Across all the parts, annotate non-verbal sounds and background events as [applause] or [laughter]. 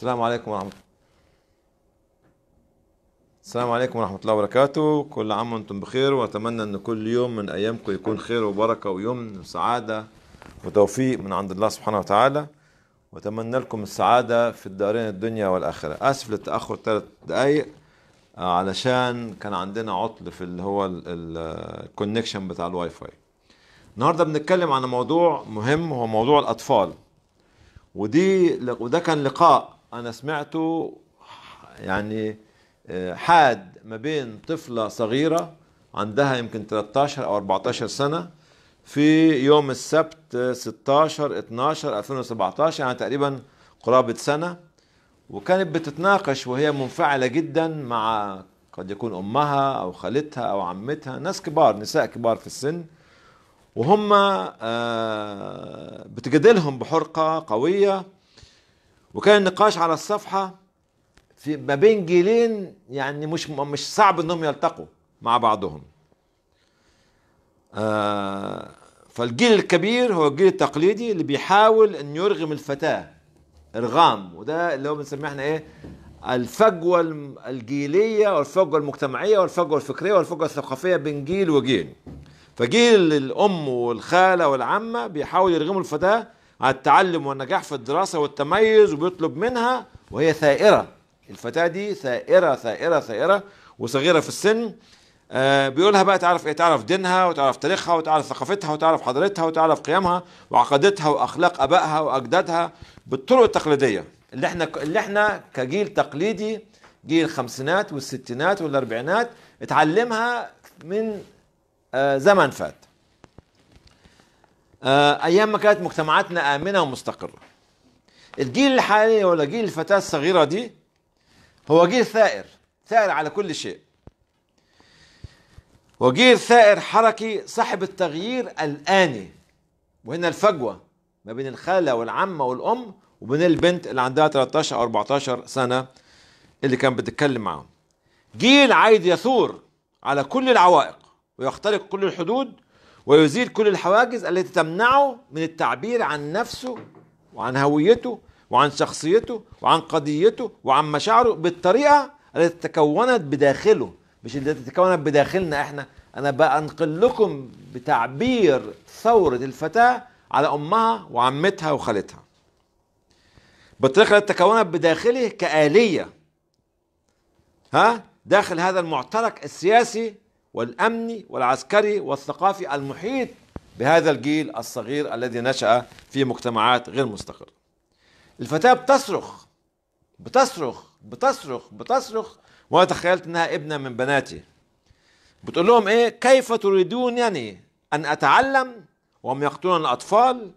السلام عليكم ورحمة السلام عليكم ورحمة الله وبركاته كل عام وانتم بخير واتمنى ان كل يوم من ايامكم يكون خير وبركة ويمن وسعادة وتوفيق من عند الله سبحانه وتعالى واتمنى لكم السعادة في الدارين الدنيا والاخرة اسف للتأخر ثلاث دقايق آه، علشان كان عندنا عطل في اللي هو الكونكشن بتاع الواي فاي النهارده بنتكلم عن موضوع مهم هو موضوع الاطفال ودي وده كان لقاء انا سمعته يعني آه، حاد ما بين طفله صغيره عندها يمكن 13 او 14 سنه في يوم السبت 16 12 2017 يعني تقريبا قرابه سنه وكانت بتتناقش وهي منفعله جدا مع قد يكون امها او خالتها او عمتها ناس كبار نساء كبار في السن وهم آه، بتجادلهم بحرقه قويه وكان النقاش على الصفحة في ما بين جيلين يعني مش مش صعب انهم يلتقوا مع بعضهم آه فالجيل الكبير هو الجيل التقليدي اللي بيحاول ان يرغم الفتاة ارغام وده اللي هو بنسميه احنا ايه الفجوة الجيلية والفجوة المجتمعية والفجوة الفكرية والفجوة الثقافية بين جيل وجيل فجيل الأم والخالة والعمة بيحاولوا يرغموا الفتاة على التعلم والنجاح في الدراسة والتميز وبيطلب منها وهي ثائرة الفتاة دي ثائرة ثائرة ثائرة وصغيرة في السن آه بيقولها بقى تعرف ايه تعرف دينها وتعرف تاريخها وتعرف ثقافتها وتعرف حضارتها وتعرف قيمها وعقيدتها واخلاق ابائها واجدادها بالطرق التقليديه اللي احنا اللي احنا كجيل تقليدي جيل الخمسينات والستينات والاربعينات اتعلمها من آه زمن فات آه، ايام ما كانت مجتمعاتنا امنه ومستقره الجيل الحالي ولا جيل الفتاه الصغيره دي هو جيل ثائر ثائر على كل شيء وجيل ثائر حركي صاحب التغيير الاني وهنا الفجوه ما بين الخاله والعمه والام وبين البنت اللي عندها 13 او 14 سنه اللي كان بتتكلم معاهم جيل عايد يثور على كل العوائق ويخترق كل الحدود ويزيل كل الحواجز التي تمنعه من التعبير عن نفسه وعن هويته وعن شخصيته وعن قضيته وعن مشاعره بالطريقه التي تكونت بداخله مش التي تكونت بداخلنا احنا انا بنقل لكم بتعبير ثوره الفتاه على امها وعمتها وخالتها بالطريقه التي تكونت بداخله كاليه ها داخل هذا المعترك السياسي والأمني والعسكري والثقافي المحيط بهذا الجيل الصغير الذي نشأ في مجتمعات غير مستقرة الفتاة بتصرخ بتصرخ بتصرخ بتصرخ وأنا تخيلت أنها ابنة من بناتي بتقول لهم إيه كيف تريدون يعني أن أتعلم وهم يقتلون الأطفال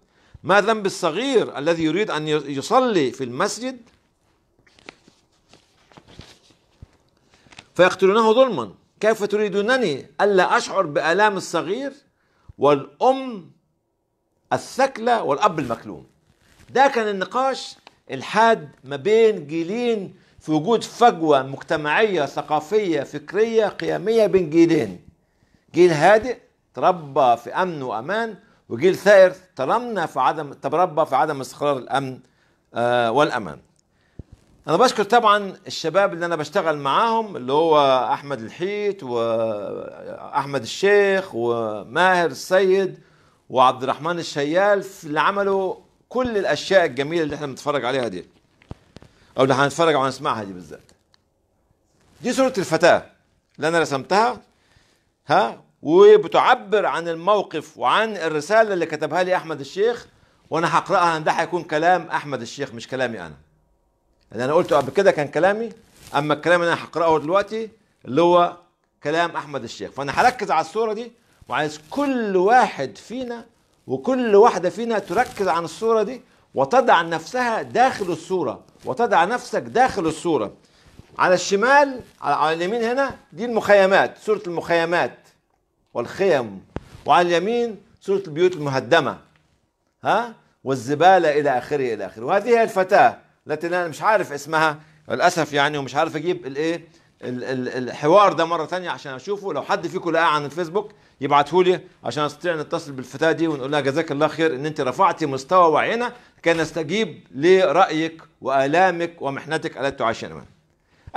ما ذنب الصغير الذي يريد أن يصلي في المسجد فيقتلونه ظلما كيف تريدونني ألا أشعر بآلام الصغير والأم الثكلى والأب المكلوم ده كان النقاش الحاد ما بين جيلين في وجود فجوة مجتمعية ثقافية فكرية قيمية بين جيلين جيل هادئ تربى في أمن وأمان وجيل ثائر ترمنا في عدم تربى في عدم استقرار الأمن آه، والأمان انا بشكر طبعا الشباب اللي انا بشتغل معاهم اللي هو احمد الحيت واحمد الشيخ وماهر السيد وعبد الرحمن الشيال اللي عملوا كل الاشياء الجميله اللي احنا بنتفرج عليها دي او اللي هنتفرج هنسمعها دي بالذات دي صوره الفتاه اللي انا رسمتها ها وبتعبر عن الموقف وعن الرساله اللي كتبها لي احمد الشيخ وانا هقراها ده هيكون كلام احمد الشيخ مش كلامي انا اللي انا قلته قبل كده كان كلامي اما الكلام اللي انا هقراه دلوقتي اللي هو كلام احمد الشيخ فانا هركز على الصوره دي وعايز كل واحد فينا وكل واحده فينا تركز عن الصوره دي وتضع نفسها داخل الصوره وتضع نفسك داخل الصوره على الشمال على اليمين هنا دي المخيمات صوره المخيمات والخيم وعلى اليمين صوره البيوت المهدمه ها والزباله الى اخره الى اخره وهذه هي الفتاه لكن انا مش عارف اسمها للاسف يعني ومش عارف اجيب الايه الحوار ده مره ثانيه عشان اشوفه لو حد فيكم لقاه عن الفيسبوك يبعته لي عشان ان نتصل بالفتاه دي ونقول لها جزاك الله خير ان انت رفعتي مستوى وعينا كان نستجيب لرايك والامك ومحنتك التي تعيشين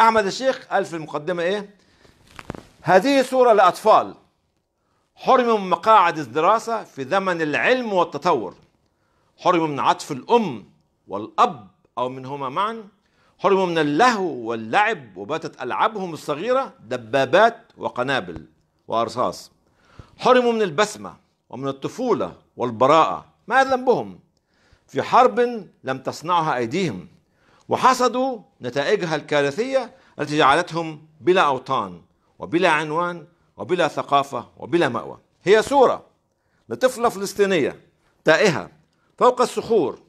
احمد الشيخ قال في المقدمه ايه؟ هذه صوره لاطفال حرموا من مقاعد الدراسه في زمن العلم والتطور حرموا من عطف الام والاب أو منهما معا حرموا من اللهو واللعب وباتت ألعابهم الصغيرة دبابات وقنابل وأرصاص حرموا من البسمة ومن الطفولة والبراءة ما ذنبهم في حرب لم تصنعها أيديهم وحصدوا نتائجها الكارثية التي جعلتهم بلا أوطان وبلا عنوان وبلا ثقافة وبلا مأوى هي صورة لطفلة فلسطينية تائهة فوق الصخور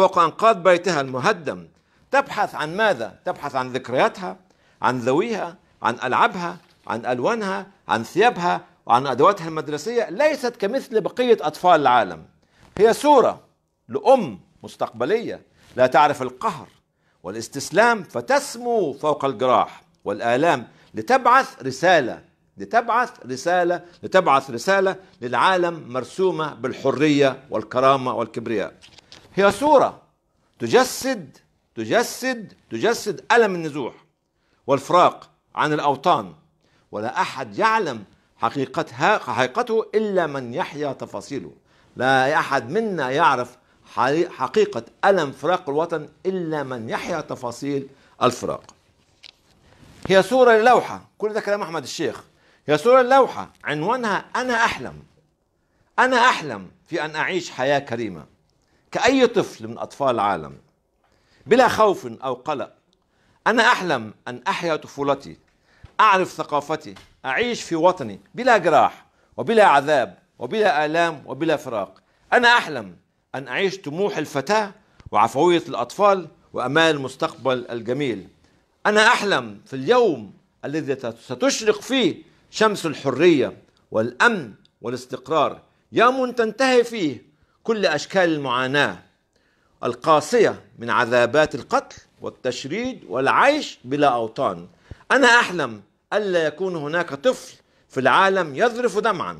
فوق أنقاض بيتها المهدم تبحث عن ماذا؟ تبحث عن ذكرياتها عن ذويها عن ألعابها عن ألوانها عن ثيابها وعن أدواتها المدرسية ليست كمثل بقية أطفال العالم هي صورة لأم مستقبلية لا تعرف القهر والاستسلام فتسمو فوق الجراح والآلام لتبعث رسالة لتبعث رسالة لتبعث رسالة للعالم مرسومة بالحرية والكرامة والكبرياء هي صورة تجسد تجسد تجسد ألم النزوح والفراق عن الأوطان ولا أحد يعلم حقيقتها حقيقته إلا من يحيا تفاصيله لا أحد منا يعرف حقيقة ألم فراق الوطن إلا من يحيا تفاصيل الفراق هي صورة للوحة كل ده كلام أحمد الشيخ هي صورة للوحة عنوانها أنا أحلم أنا أحلم في أن أعيش حياة كريمة كأي طفل من أطفال العالم بلا خوف أو قلق أنا أحلم أن أحيا طفولتي أعرف ثقافتي أعيش في وطني بلا جراح وبلا عذاب وبلا آلام وبلا فراق أنا أحلم أن أعيش طموح الفتاة وعفوية الأطفال وأمال المستقبل الجميل أنا أحلم في اليوم الذي ستشرق فيه شمس الحرية والأمن والاستقرار يوم تنتهي فيه كل أشكال المعاناة القاسية من عذابات القتل والتشريد والعيش بلا أوطان أنا أحلم ألا يكون هناك طفل في العالم يذرف دمعا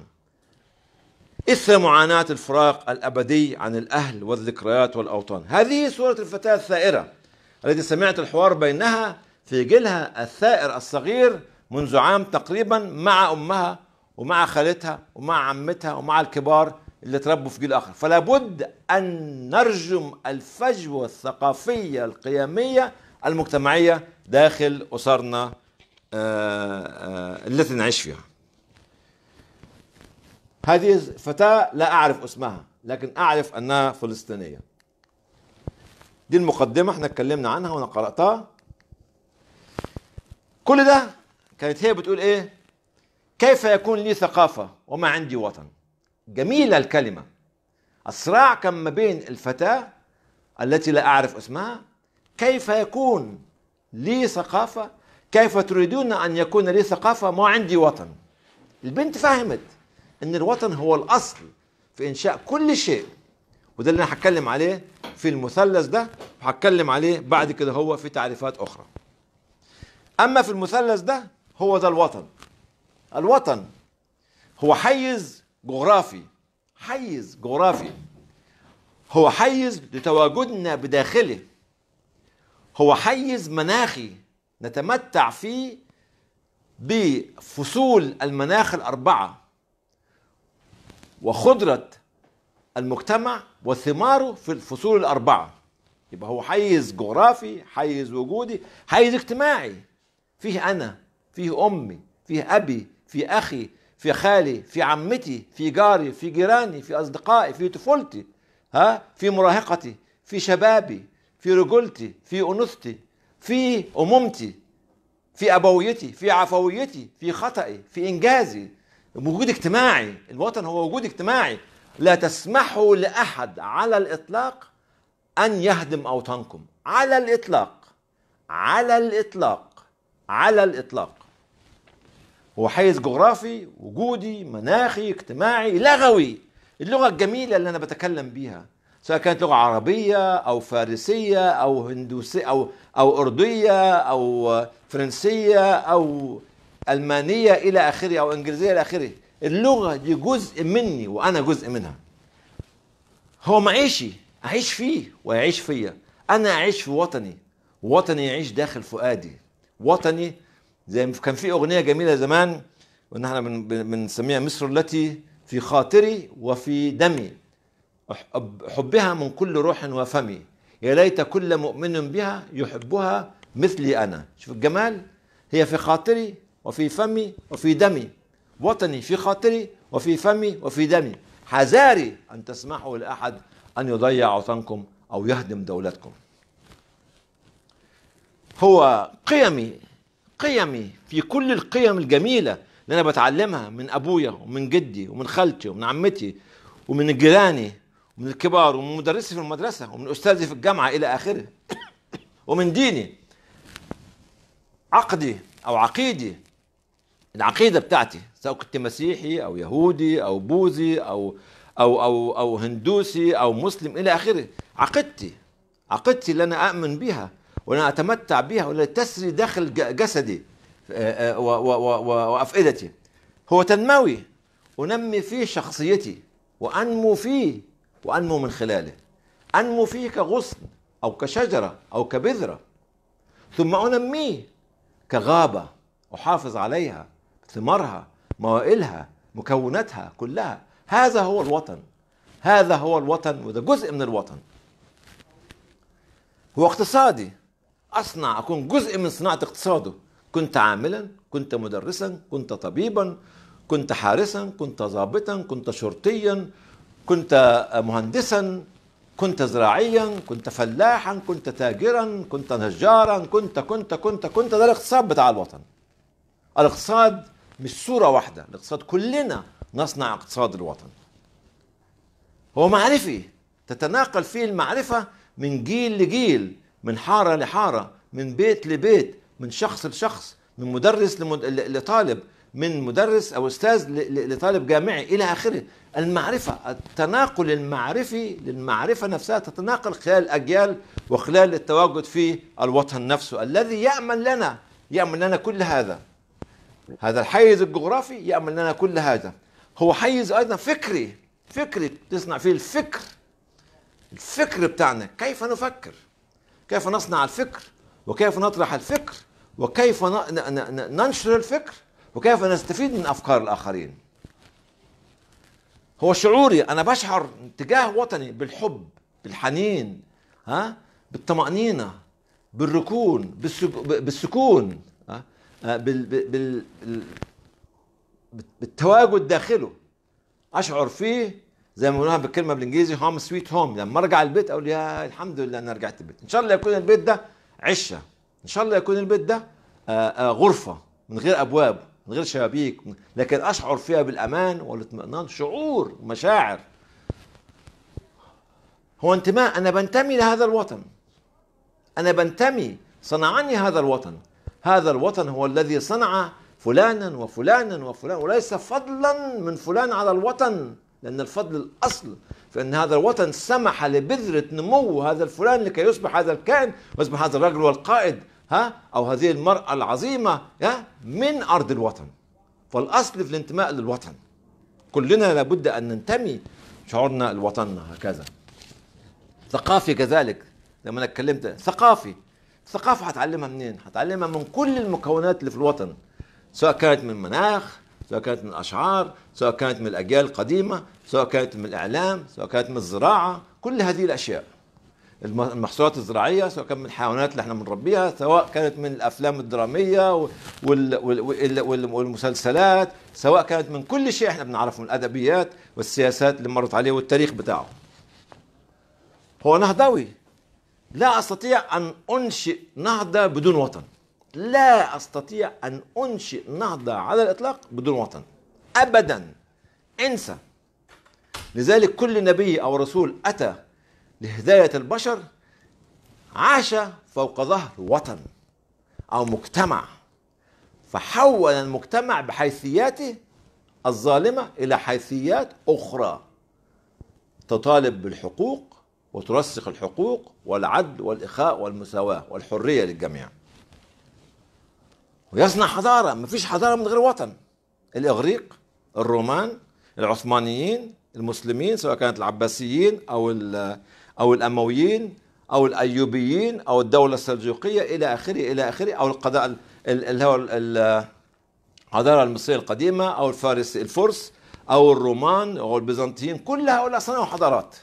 إثر معاناة الفراق الأبدي عن الأهل والذكريات والأوطان هذه صوره الفتاة الثائرة التي سمعت الحوار بينها في جيلها الثائر الصغير منذ عام تقريبا مع أمها ومع خالتها ومع عمتها ومع الكبار اللي تربوا في جيل آخر فلا بد أن نرجم الفجوة الثقافية القيمية المجتمعية داخل أسرنا آه، آه، التي نعيش فيها هذه فتاة لا أعرف اسمها لكن أعرف أنها فلسطينية دي المقدمة احنا اتكلمنا عنها وأنا قرأتها كل ده كانت هي بتقول إيه كيف يكون لي ثقافة وما عندي وطن جميلة الكلمة الصراع كان ما بين الفتاة التي لا أعرف اسمها كيف يكون لي ثقافة كيف تريدون أن يكون لي ثقافة ما عندي وطن البنت فهمت أن الوطن هو الأصل في إنشاء كل شيء وده اللي أنا هتكلم عليه في المثلث ده وهتكلم عليه بعد كده هو في تعريفات أخرى أما في المثلث ده هو ده الوطن الوطن هو حيز جغرافي حيز جغرافي هو حيز لتواجدنا بداخله هو حيز مناخي نتمتع فيه بفصول المناخ الأربعة وخضرة المجتمع وثماره في الفصول الأربعة يبقى هو حيز جغرافي حيز وجودي حيز اجتماعي فيه أنا فيه أمي فيه أبي فيه أخي في خالي في عمتي في جاري في جيراني في أصدقائي في طفولتي ها في مراهقتي في شبابي في رجولتي في أنوثتي في أمومتي في أبويتي في عفويتي في خطئي في إنجازي وجود اجتماعي الوطن هو وجود اجتماعي لا تسمحوا لأحد على الإطلاق أن يهدم أوطانكم على الإطلاق على الإطلاق على الإطلاق هو حيز جغرافي وجودي مناخي اجتماعي لغوي اللغة الجميلة اللي أنا بتكلم بيها سواء كانت لغة عربية أو فارسية أو هندوسية أو أو أردية أو فرنسية أو ألمانية إلى آخره أو إنجليزية إلى آخره اللغة دي جزء مني وأنا جزء منها هو معيشي أعيش فيه ويعيش فيا أنا أعيش في وطني وطني يعيش داخل فؤادي وطني زي كان في اغنيه جميله زمان وان احنا بنسميها مصر التي في خاطري وفي دمي حبها من كل روح وفمي يا ليت كل مؤمن بها يحبها مثلي انا شوف الجمال هي في خاطري وفي فمي وفي دمي وطني في خاطري وفي فمي وفي دمي حذاري ان تسمحوا لاحد ان يضيع وطنكم او يهدم دولتكم هو قيمي قيمي في كل القيم الجميلة اللي أنا بتعلمها من أبويا ومن جدي ومن خالتي ومن عمتي ومن جيراني ومن الكبار ومن مدرسي في المدرسة ومن أستاذي في الجامعة إلى آخره [coughs] ومن ديني عقدي أو عقيدي العقيدة بتاعتي سواء كنت مسيحي أو يهودي أو بوذي أو أو أو أو هندوسي أو مسلم إلى آخره عقيدتي عقيدتي اللي أنا أؤمن بها وأنا أتمتع بها والتي تسري داخل جسدي آه، آه، وأفئدتي هو تنموي أنمي فيه شخصيتي وأنمو فيه وأنمو من خلاله أنمو فيه كغصن أو كشجرة أو كبذرة ثم أنميه كغابة أحافظ عليها ثمارها موائلها مكوناتها كلها هذا هو الوطن هذا هو الوطن وده جزء من الوطن هو اقتصادي اصنع اكون جزء من صناعه اقتصاده كنت عاملا كنت مدرسا كنت طبيبا كنت حارسا كنت ضابطا كنت شرطيا كنت مهندسا كنت زراعيا كنت فلاحا كنت تاجرا كنت نجارا كنت كنت كنت كنت ده الاقتصاد بتاع الوطن الاقتصاد مش صورة واحدة الاقتصاد كلنا نصنع اقتصاد الوطن هو معرفي تتناقل فيه المعرفة من جيل لجيل من حارة لحارة من بيت لبيت من شخص لشخص من مدرس لمد... لطالب من مدرس أو أستاذ ل... لطالب جامعي إلى آخره المعرفة التناقل المعرفي للمعرفة نفسها تتناقل خلال الأجيال وخلال التواجد في الوطن نفسه الذي يأمن لنا يأمن لنا كل هذا هذا الحيز الجغرافي يأمن لنا كل هذا هو حيز أيضا فكري فكري تصنع فيه الفكر الفكر بتاعنا كيف نفكر كيف نصنع الفكر وكيف نطرح الفكر وكيف ننشر الفكر وكيف نستفيد من افكار الاخرين هو شعوري انا بشعر تجاه وطني بالحب بالحنين ها بالطمانينه بالركون بالسكون ها؟ آه، بال... بال... بال... بالتواجد داخله اشعر فيه زي ما بنقولها بالكلمه بالانجليزي هوم سويت هوم لما ارجع البيت اقول يا الحمد لله انا رجعت البيت ان شاء الله يكون البيت ده عشه ان شاء الله يكون البيت ده آه، آه، غرفه من غير ابواب من غير شبابيك لكن اشعر فيها بالامان والاطمئنان شعور مشاعر هو انتماء انا بنتمي لهذا الوطن انا بنتمي صنعني هذا الوطن هذا الوطن هو الذي صنع فلانا وفلانا وفلان وليس فضلا من فلان على الوطن لأن الفضل الأصل فإن هذا الوطن سمح لبذرة نمو هذا الفلان لكي يصبح هذا الكائن ويصبح هذا الرجل والقائد ها أو هذه المرأة العظيمة ها من أرض الوطن فالأصل في الانتماء للوطن كلنا لابد أن ننتمي شعورنا لوطننا هكذا ثقافي كذلك لما أنا اتكلمت ثقافي الثقافة هتعلمها منين؟ هتعلمها من كل المكونات اللي في الوطن سواء كانت من مناخ سواء كانت من الأشعار سواء كانت من الأجيال القديمة سواء كانت من الإعلام سواء كانت من الزراعة كل هذه الأشياء المحصولات الزراعية سواء كانت من الحيوانات اللي احنا بنربيها سواء كانت من الأفلام الدرامية والمسلسلات سواء كانت من كل شيء احنا بنعرفه من الأدبيات والسياسات اللي مرت عليه والتاريخ بتاعه هو نهضوي لا أستطيع أن أنشئ نهضة بدون وطن لا أستطيع أن أنشئ نهضة على الإطلاق بدون وطن أبدا انسى لذلك كل نبي أو رسول أتى لهداية البشر عاش فوق ظهر وطن أو مجتمع فحول المجتمع بحيثياته الظالمة إلى حيثيات أخرى تطالب بالحقوق وترسخ الحقوق والعدل والإخاء والمساواة والحرية للجميع ويصنع حضارة ما فيش حضارة من غير وطن الإغريق الرومان العثمانيين المسلمين سواء كانت العباسيين أو أو الأمويين أو الأيوبيين أو الدولة السلجوقية إلى آخره إلى آخره أو القضاء اللي هو الحضارة المصرية القديمة أو الفارس الفرس أو الرومان أو البيزنطيين كل هؤلاء صنعوا حضارات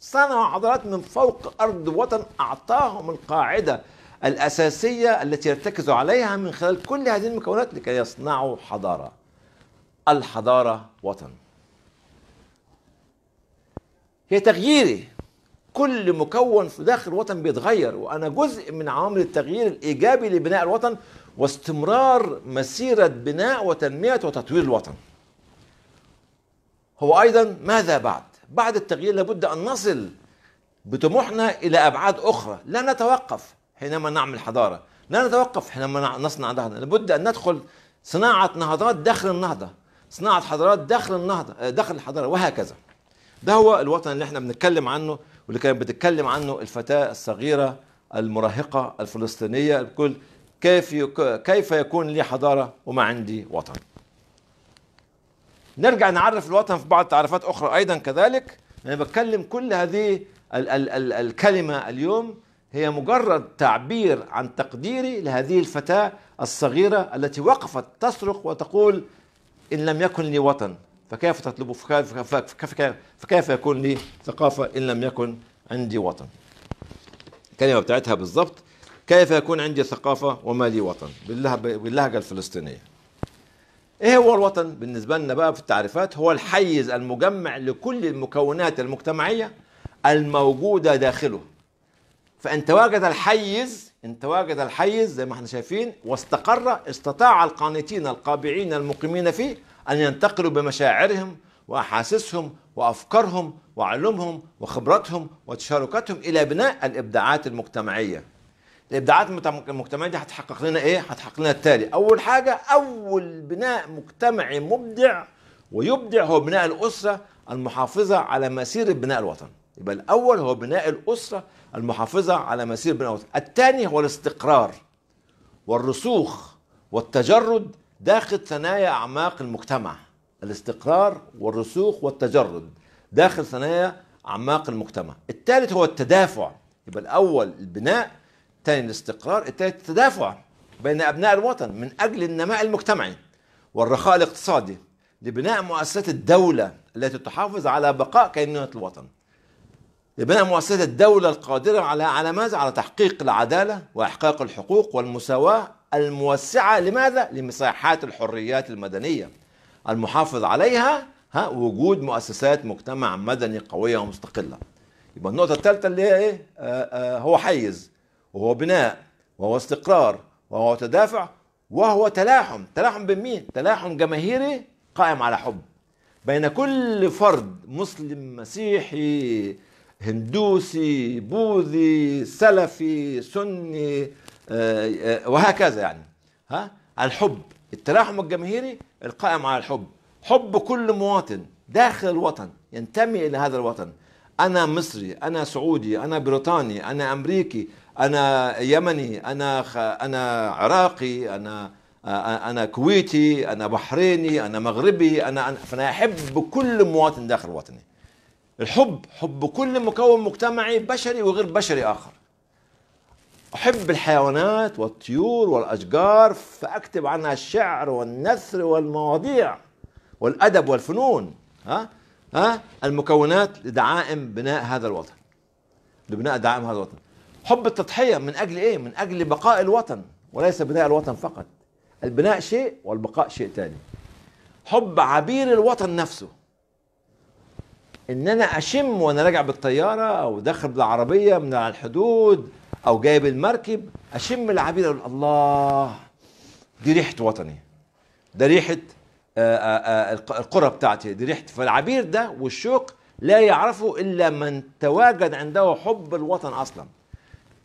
صنعوا حضارات من فوق أرض وطن أعطاهم القاعدة الأساسية التي يرتكز عليها من خلال كل هذه المكونات لكي يصنعوا حضارة الحضارة وطن هي تغييري كل مكون في داخل الوطن بيتغير وأنا جزء من عوامل التغيير الإيجابي لبناء الوطن واستمرار مسيرة بناء وتنمية وتطوير الوطن هو أيضا ماذا بعد؟ بعد التغيير لابد أن نصل بطموحنا إلى أبعاد أخرى لا نتوقف حينما نعمل حضارة لا نتوقف حينما نصنع نهضة لابد أن ندخل صناعة نهضات داخل النهضة صناعة حضارات داخل النهضة آه، داخل الحضارة وهكذا ده هو الوطن اللي احنا بنتكلم عنه واللي كانت بتتكلم عنه الفتاة الصغيرة المراهقة الفلسطينية بكل كيف كيف يكون لي حضارة وما عندي وطن نرجع نعرف الوطن في بعض تعريفات أخرى أيضا كذلك أنا بتكلم كل هذه ال ال ال الكلمة اليوم هي مجرد تعبير عن تقديري لهذه الفتاة الصغيرة التي وقفت تصرخ وتقول إن لم يكن لي وطن فكيف تطلب فكيف يكون لي ثقافة إن لم يكن عندي وطن الكلمة بتاعتها بالضبط كيف يكون عندي ثقافة وما لي وطن باللهجة الفلسطينية ايه هو الوطن بالنسبة لنا بقى في التعريفات هو الحيز المجمع لكل المكونات المجتمعية الموجودة داخله فان تواجد الحيز ان تواجد الحيز زي ما احنا شايفين واستقر استطاع القانتين القابعين المقيمين فيه ان ينتقلوا بمشاعرهم واحاسيسهم وافكارهم وعلومهم وخبراتهم وتشاركاتهم الى بناء الابداعات المجتمعيه الابداعات المجتمعيه دي هتحقق لنا ايه هتحقق لنا التالي اول حاجه اول بناء مجتمعي مبدع ويبدع هو بناء الاسره المحافظه على مسيره بناء الوطن يبقى الاول هو بناء الاسره المحافظة على مسير بن أوس الثاني هو الاستقرار والرسوخ والتجرد داخل ثنايا أعماق المجتمع الاستقرار والرسوخ والتجرد داخل ثنايا أعماق المجتمع الثالث هو التدافع يبقى الأول البناء الثاني الاستقرار الثالث التدافع بين أبناء الوطن من أجل النماء المجتمعي والرخاء الاقتصادي لبناء مؤسسات الدولة التي تحافظ على بقاء كينونة الوطن لبناء مؤسسة الدولة القادرة على على ماذا؟ على تحقيق العدالة وإحقاق الحقوق والمساواة الموسعة لماذا؟ لمساحات الحريات المدنية المحافظ عليها ها وجود مؤسسات مجتمع مدني قوية ومستقلة يبقى النقطة الثالثة اللي هي إيه؟ آه، آه، هو حيز وهو بناء وهو استقرار وهو تدافع وهو تلاحم تلاحم بين مين؟ تلاحم جماهيري قائم على حب بين كل فرد مسلم مسيحي هندوسي بوذي سلفي سني آه، آه، وهكذا يعني ها الحب التلاحم الجماهيري القائم على الحب حب كل مواطن داخل الوطن ينتمي الى هذا الوطن انا مصري انا سعودي انا بريطاني انا امريكي انا يمني انا خ... انا عراقي انا آه، انا كويتي انا بحريني انا مغربي انا فانا احب كل مواطن داخل وطني الحب حب كل مكون مجتمعي بشري وغير بشري آخر أحب الحيوانات والطيور والأشجار فأكتب عنها الشعر والنثر والمواضيع والأدب والفنون ها ها المكونات لدعائم بناء هذا الوطن لبناء دعائم هذا الوطن حب التضحية من أجل إيه؟ من أجل بقاء الوطن وليس بناء الوطن فقط البناء شيء والبقاء شيء ثاني حب عبير الوطن نفسه ان انا اشم وانا راجع بالطياره او داخل بالعربيه من على الحدود او جايب المركب اشم العبيد اقول الله دي ريحه وطني ده ريحه آه، آه، آه، القرى بتاعتي دي ريحه فالعبير ده والشوق لا يعرفه الا من تواجد عنده حب الوطن اصلا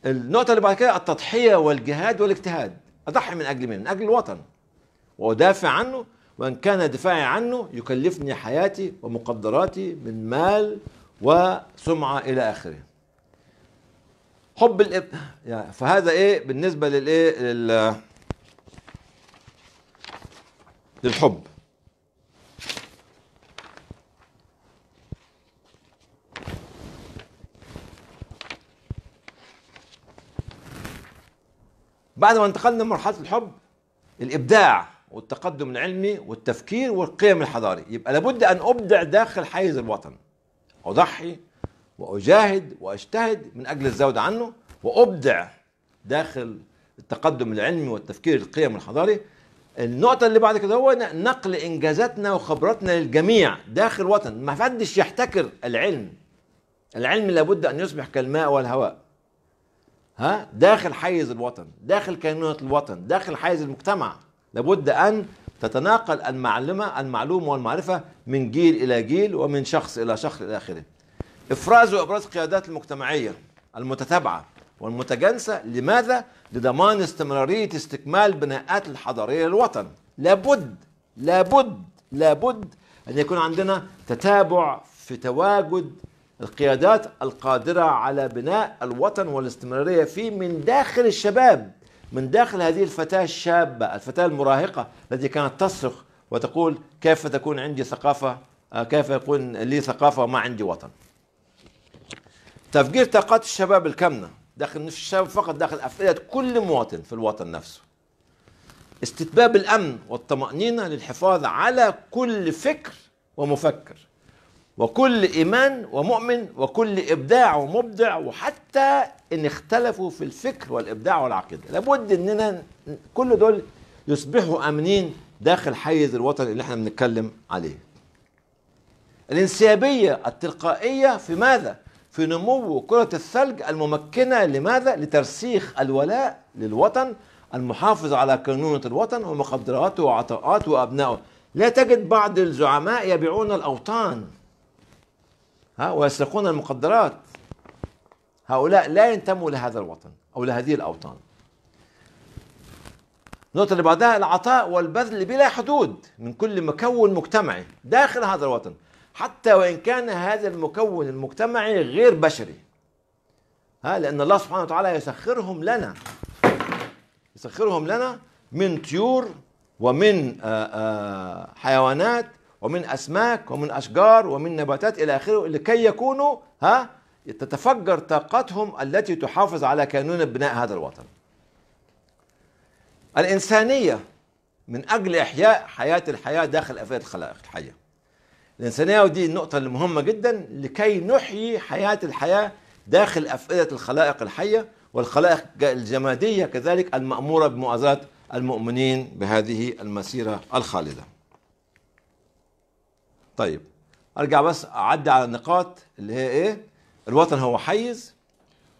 النقطه اللي بعد كده التضحيه والجهاد والاجتهاد اضحي من اجل مين من اجل الوطن وادافع عنه وأن كان دفاعي عنه يكلفني حياتي ومقدراتي من مال وسمعة إلى آخره حب الابن يعني فهذا ايه بالنسبه للايه لل للحب بعد ما انتقلنا لمرحله الحب الابداع والتقدم العلمي والتفكير والقيم الحضاري يبقى لابد أن أبدع داخل حيز الوطن أضحي وأجاهد وأجتهد من أجل الزود عنه وأبدع داخل التقدم العلمي والتفكير القيم الحضاري النقطة اللي بعد كده هو نقل إنجازاتنا وخبراتنا للجميع داخل الوطن ما حدش يحتكر العلم العلم لابد أن يصبح كالماء والهواء ها داخل حيز الوطن داخل كينونة الوطن داخل حيز المجتمع لابد أن تتناقل المعلمة المعلومة والمعرفة من جيل إلى جيل ومن شخص إلى شخص إلى آخره إفراز وإبراز القيادات المجتمعية المتتابعة والمتجانسة لماذا؟ لضمان استمرارية استكمال بناءات الحضارية للوطن لابد لابد لابد أن يكون عندنا تتابع في تواجد القيادات القادرة على بناء الوطن والاستمرارية فيه من داخل الشباب من داخل هذه الفتاة الشابة الفتاة المراهقة التي كانت تصرخ وتقول كيف تكون عندي ثقافة آه، كيف يكون لي ثقافة وما عندي وطن تفجير طاقات الشباب الكامنة داخل نفس الشباب فقط داخل أفئدة كل مواطن في الوطن نفسه استتباب الأمن والطمأنينة للحفاظ على كل فكر ومفكر وكل إيمان ومؤمن وكل إبداع ومبدع وحتى إن اختلفوا في الفكر والإبداع والعقيدة لابد إننا كل دول يصبحوا أمنين داخل حيز الوطن اللي احنا بنتكلم عليه الانسيابية التلقائية في ماذا؟ في نمو كرة الثلج الممكنة لماذا؟ لترسيخ الولاء للوطن المحافظ على كنونة الوطن ومخدراته وعطاءاته وأبنائه لا تجد بعض الزعماء يبيعون الأوطان ها ويسرقون المقدرات هؤلاء لا ينتموا لهذا الوطن أو لهذه الأوطان النقطة اللي بعدها العطاء والبذل بلا حدود من كل مكون مجتمعي داخل هذا الوطن حتى وإن كان هذا المكون المجتمعي غير بشري ها لأن الله سبحانه وتعالى يسخرهم لنا يسخرهم لنا من طيور ومن آه، آه، حيوانات ومن أسماك ومن أشجار ومن نباتات إلى آخره لكي يكونوا ها تتفجر طاقتهم التي تحافظ على كانون بناء هذا الوطن الإنسانية من أجل إحياء حياة الحياة داخل أفئدة الخلائق الحية الإنسانية ودي النقطة المهمة جدا لكي نحيي حياة الحياة داخل أفئدة الخلائق الحية والخلائق الجمادية كذلك المأمورة بمؤازاة المؤمنين بهذه المسيرة الخالدة طيب ارجع بس اعدي على النقاط اللي هي ايه الوطن هو حيز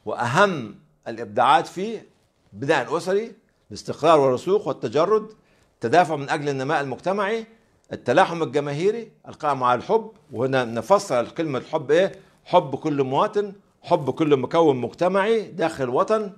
واهم الابداعات فيه بناء اسري الاستقرار والرسوخ والتجرد التدافع من اجل النماء المجتمعي التلاحم الجماهيري القائم على الحب وهنا نفسر كلمه الحب ايه حب كل مواطن حب كل مكون مجتمعي داخل الوطن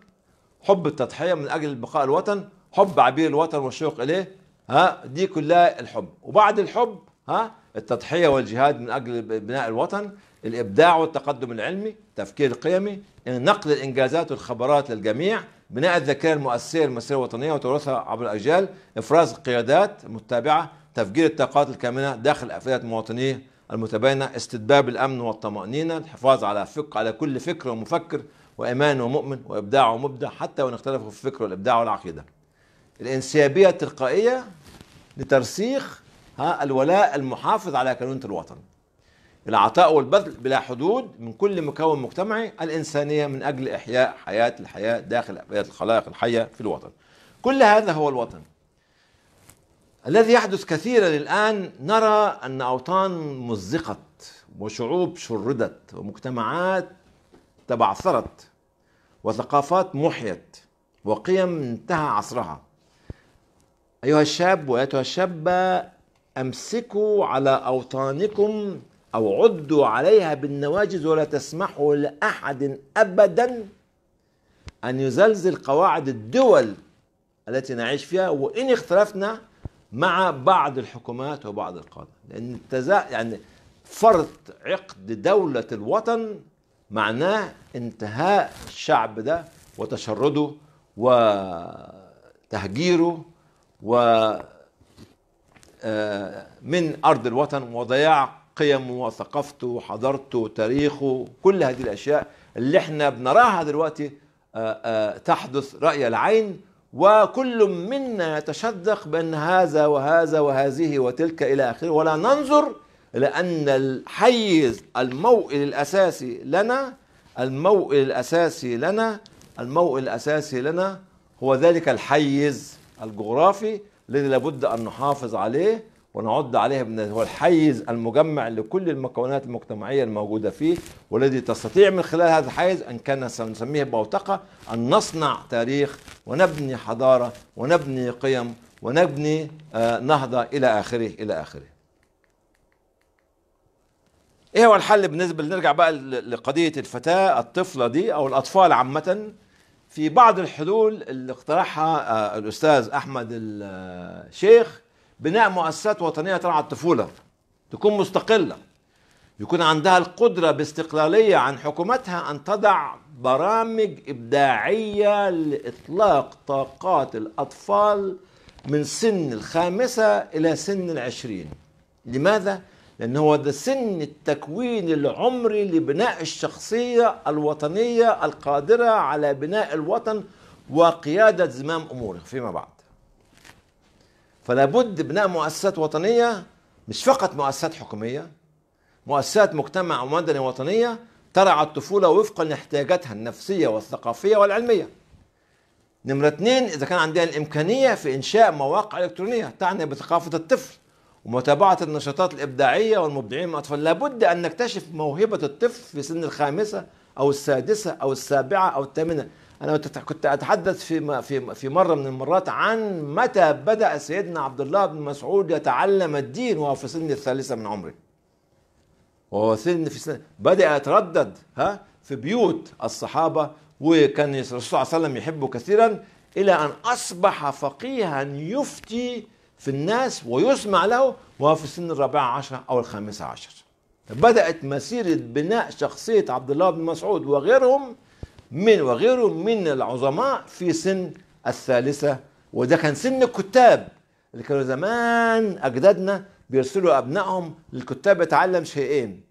حب التضحيه من اجل بقاء الوطن حب عبير الوطن والشوق اليه ها دي كلها الحب وبعد الحب ها التضحية والجهاد من أجل بناء الوطن الإبداع والتقدم العلمي تفكير قيمي نقل الإنجازات والخبرات للجميع بناء الذاكرة المؤسسي للمسيرة الوطنية وتراثها عبر الأجيال إفراز القيادات المتابعه تفجير الطاقات الكامنة داخل أفئدة المواطنين المتباينة استتباب الأمن والطمأنينة الحفاظ على فك على كل فكر ومفكر وإيمان ومؤمن وإبداع ومبدع حتى وإن اختلفوا في الفكر والإبداع والعقيدة الإنسيابية التلقائية لترسيخ ها الولاء المحافظ على كانونة الوطن العطاء والبذل بلا حدود من كل مكون مجتمعي الإنسانية من أجل إحياء حياة الحياة داخل أبيات الخلائق الحية في الوطن كل هذا هو الوطن الذي يحدث كثيرا الآن نرى أن أوطان مزقت وشعوب شردت ومجتمعات تبعثرت وثقافات محيت وقيم انتهى عصرها أيها الشاب وأيتها الشابة امسكوا على اوطانكم او عدوا عليها بالنواجذ ولا تسمحوا لاحد ابدا ان يزلزل قواعد الدول التي نعيش فيها وان اختلفنا مع بعض الحكومات وبعض القاده لان التزا... يعني فرض عقد دوله الوطن معناه انتهاء الشعب ده وتشرده وتهجيره و آه، من أرض الوطن وضياع قيمه وثقافته وحضارته وتاريخه كل هذه الأشياء اللي احنا بنراها دلوقتي آه، آه، تحدث رأي العين وكل منا يتشدق بأن هذا وهذا وهذه وتلك إلى آخره ولا ننظر لأن الحيز الموئل الأساسي لنا الموئل الأساسي لنا الموئل الأساسي لنا هو ذلك الحيز الجغرافي الذي لابد أن نحافظ عليه ونعد عليه هو الحيز المجمع لكل المكونات المجتمعية الموجودة فيه والذي تستطيع من خلال هذا الحيز أن كان سنسميه بوتقة أن نصنع تاريخ ونبني حضارة ونبني قيم ونبني آه، نهضة إلى آخره إلى آخره ايه هو الحل بالنسبه نرجع بقى لقضيه الفتاه الطفله دي او الاطفال عامه في بعض الحلول اللي اقترحها آه، الاستاذ احمد الشيخ آه، بناء مؤسسات وطنيه ترعى الطفوله تكون مستقله يكون عندها القدره باستقلاليه عن حكومتها ان تضع برامج ابداعيه لاطلاق طاقات الاطفال من سن الخامسه الى سن العشرين لماذا لان هو ده سن التكوين العمري لبناء الشخصيه الوطنيه القادره على بناء الوطن وقياده زمام اموره فيما بعد فلا بد بناء مؤسسات وطنيه مش فقط مؤسسات حكوميه مؤسسات مجتمع ومدني وطنيه ترعى الطفوله وفقا لاحتياجاتها النفسيه والثقافيه والعلميه نمرة اثنين إذا كان عندنا الإمكانية في إنشاء مواقع إلكترونية تعنى بثقافة الطفل ومتابعة النشاطات الإبداعية والمبدعين الأطفال لابد أن نكتشف موهبة الطفل في سن الخامسة أو السادسة أو السابعة أو الثامنة أنا كنت أتحدث في في في مرة من المرات عن متى بدأ سيدنا عبد الله بن مسعود يتعلم الدين وهو في سن الثالثة من عمره وهو سن في سن بدأ يتردد ها في بيوت الصحابة وكان الرسول صلى الله عليه وسلم يحبه كثيرا إلى أن أصبح فقيها يفتي في الناس ويسمع له وهو في سن الرابعة عشر أو الخامسة عشر بدأت مسيرة بناء شخصية عبد الله بن مسعود وغيرهم من وغيرهم من العظماء في سن الثالثة وده كان سن الكتاب اللي كانوا زمان أجدادنا بيرسلوا أبنائهم للكتاب يتعلم شيئين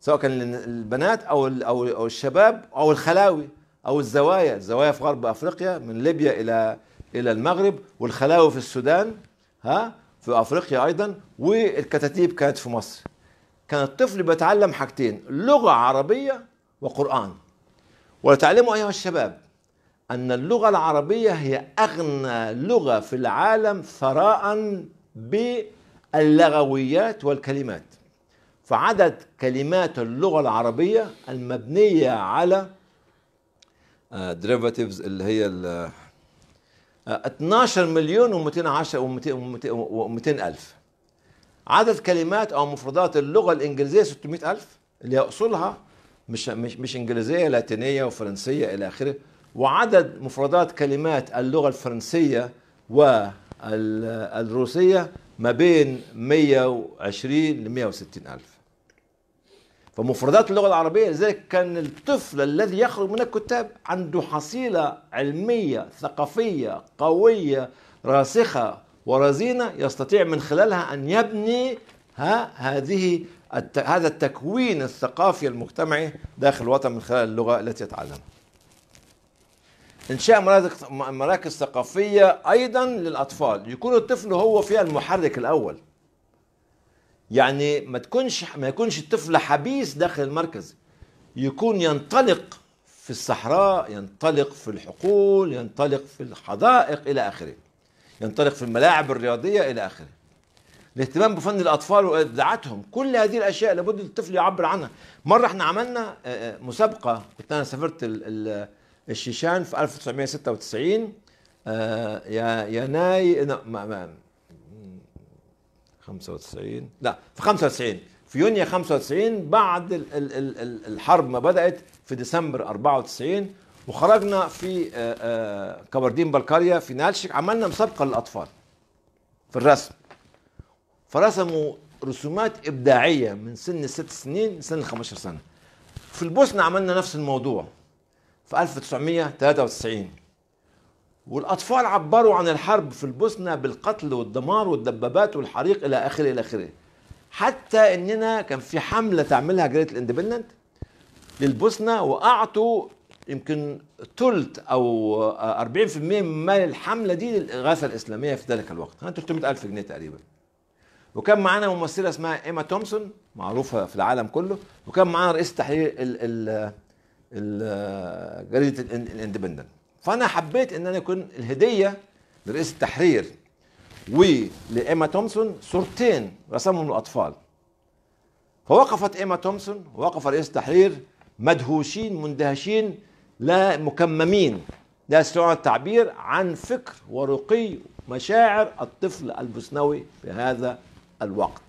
سواء كان البنات أو أو أو الشباب أو الخلاوي أو الزوايا، الزوايا في غرب أفريقيا من ليبيا إلى إلى المغرب والخلاوي في السودان ها في افريقيا ايضا والكتاتيب كانت في مصر كان الطفل بيتعلم حاجتين لغه عربيه وقران وتعلموا ايها الشباب ان اللغه العربيه هي اغنى لغه في العالم ثراء باللغويات والكلمات فعدد كلمات اللغه العربيه المبنيه على ديريفاتيفز آه، اللي هي 12 مليون و210 و200 الف عدد كلمات او مفردات اللغه الانجليزيه 600 الف اللي هي اصولها مش مش مش انجليزيه لاتينيه وفرنسيه الى اخره وعدد مفردات كلمات اللغه الفرنسيه والروسيه ما بين 120 ل 160 الف فمفردات اللغة العربية لذلك كان الطفل الذي يخرج من الكتاب عنده حصيلة علمية ثقافية قوية راسخة ورزينة يستطيع من خلالها أن يبني ها هذه الت... هذا التكوين الثقافي المجتمعي داخل الوطن من خلال اللغة التي يتعلمها انشاء مراكز مراكز ثقافيه ايضا للاطفال يكون الطفل هو فيها المحرك الاول يعني ما تكونش ما يكونش الطفل حبيس داخل المركز يكون ينطلق في الصحراء ينطلق في الحقول ينطلق في الحدائق الى اخره ينطلق في الملاعب الرياضيه الى اخره الاهتمام بفن الاطفال وابداعاتهم كل هذه الاشياء لابد الطفل يعبر عنها مره احنا عملنا آه، آه، مسابقه كنت انا سافرت الشيشان في 1996 آه، يا يناي 95 لا في 95 في يونيو 95 بعد الحرب ما بدات في ديسمبر 94 وخرجنا في آه، آه، كبردين بلقاريا في نالشك عملنا مسابقه للاطفال في الرسم فرسموا رسومات ابداعيه من سن الست سنين لسن ال 15 سنه في البوسنه عملنا نفس الموضوع في 1993 والاطفال عبروا عن الحرب في البوسنه بالقتل والدمار والدبابات والحريق الى اخره الى اخره حتى اننا كان في حمله تعملها جريت الاندبندنت للبوسنه واعطوا يمكن ثلث او 40% من مال الحمله دي للاغاثه الاسلاميه في ذلك الوقت 300000 جنيه تقريبا وكان معانا ممثله اسمها ايما تومسون معروفه في العالم كله وكان معانا رئيس تحرير جريده الاندبندنت فانا حبيت ان انا اكون الهديه لرئيس التحرير ولإيما تومسون صورتين رسمهم الأطفال فوقفت إيما تومسون ووقف رئيس التحرير مدهوشين مندهشين لا مكممين لا يستطيعون التعبير عن فكر ورقي مشاعر الطفل البوسنوي في هذا الوقت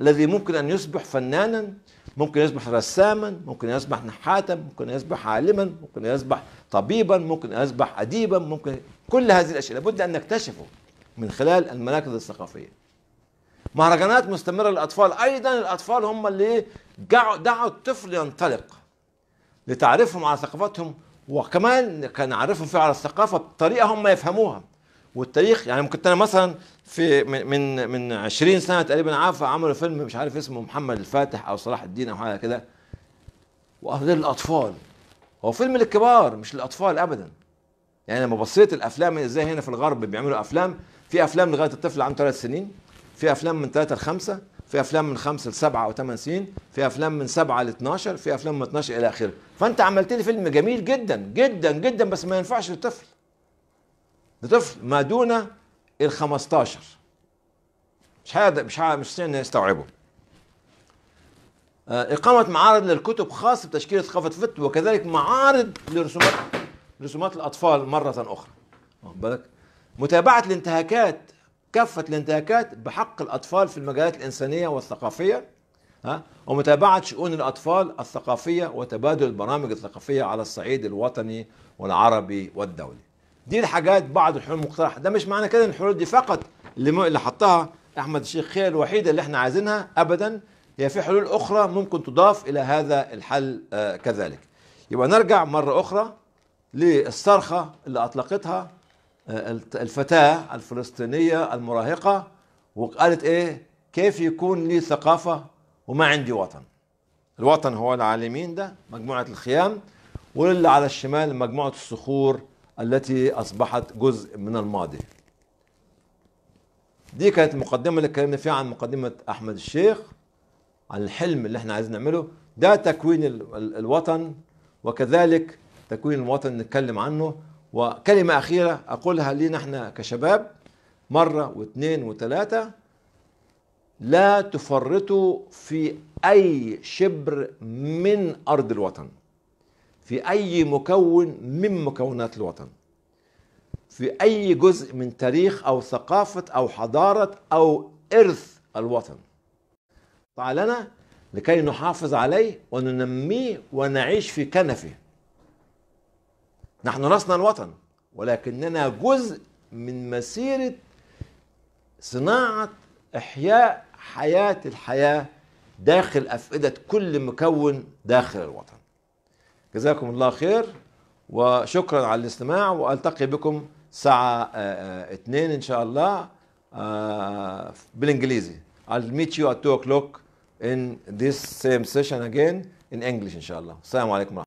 الذي ممكن أن يصبح فنانا ممكن يصبح رساما ممكن يصبح نحاتا ممكن يصبح عالما ممكن يصبح طبيبا ممكن يصبح أديبا ممكن كل هذه الأشياء لابد أن نكتشفه من خلال المراكز الثقافية مهرجانات مستمرة للأطفال أيضا الأطفال هم اللي دعوا الطفل ينطلق لتعرفهم على ثقافتهم وكمان كان عارفهم فيها على الثقافة بطريقة هم يفهموها والتاريخ يعني ممكن أنا مثلا في من من 20 سنه تقريبا عارفه عملوا فيلم مش عارف اسمه محمد الفاتح او صلاح الدين او حاجه كده وده الاطفال هو فيلم للكبار مش للاطفال ابدا يعني لما بصيت الافلام ازاي هنا في الغرب بيعملوا افلام في افلام لغايه الطفل عنده ثلاث سنين في افلام من ثلاثه لخمسه في افلام من خمسه لسبعه او ثمان سنين في افلام من سبعه ل 12 في افلام من 12 الى اخره فانت عملت لي فيلم جميل جدا جدا جدا بس ما ينفعش للطفل ده طفل ما دون ال 15 مش هذا مش هاد مش نستوعبه آه، إقامة معارض للكتب خاصة بتشكيل ثقافة فت وكذلك معارض لرسومات رسومات الأطفال مرة أخرى واخد بالك متابعة الانتهاكات كافة الانتهاكات بحق الأطفال في المجالات الإنسانية والثقافية ها ومتابعة شؤون الأطفال الثقافية وتبادل البرامج الثقافية على الصعيد الوطني والعربي والدولي دي الحاجات بعض الحلول المقترحه ده مش معنى كده ان الحلول دي فقط اللي, حطها احمد الشيخ خير الوحيده اللي احنا عايزينها ابدا هي في حلول اخرى ممكن تضاف الى هذا الحل آه، كذلك يبقى نرجع مره اخرى للصرخه اللي اطلقتها آه، الفتاه الفلسطينيه المراهقه وقالت ايه كيف يكون لي ثقافه وما عندي وطن الوطن هو على اليمين ده مجموعه الخيام واللي على الشمال مجموعه الصخور التي أصبحت جزء من الماضي دي كانت المقدمة اللي اتكلمنا فيها عن مقدمة أحمد الشيخ عن الحلم اللي احنا عايزين نعمله ده تكوين الوطن وكذلك تكوين الوطن نتكلم عنه وكلمة أخيرة أقولها لينا احنا كشباب مرة واثنين وثلاثة لا تفرطوا في أي شبر من أرض الوطن في أي مكون من مكونات الوطن في أي جزء من تاريخ أو ثقافة أو حضارة أو إرث الوطن فعلنا لنا لكي نحافظ عليه وننميه ونعيش في كنفه نحن لسنا الوطن ولكننا جزء من مسيرة صناعة إحياء حياة الحياة داخل أفئدة كل مكون داخل الوطن جزاكم الله خير وشكرا على الاستماع والتقي بكم الساعه آه، آه، اثنين ان شاء الله آه، بالانجليزي I'll meet you at 2 o'clock in this same session again in English ان شاء الله السلام عليكم ورحمه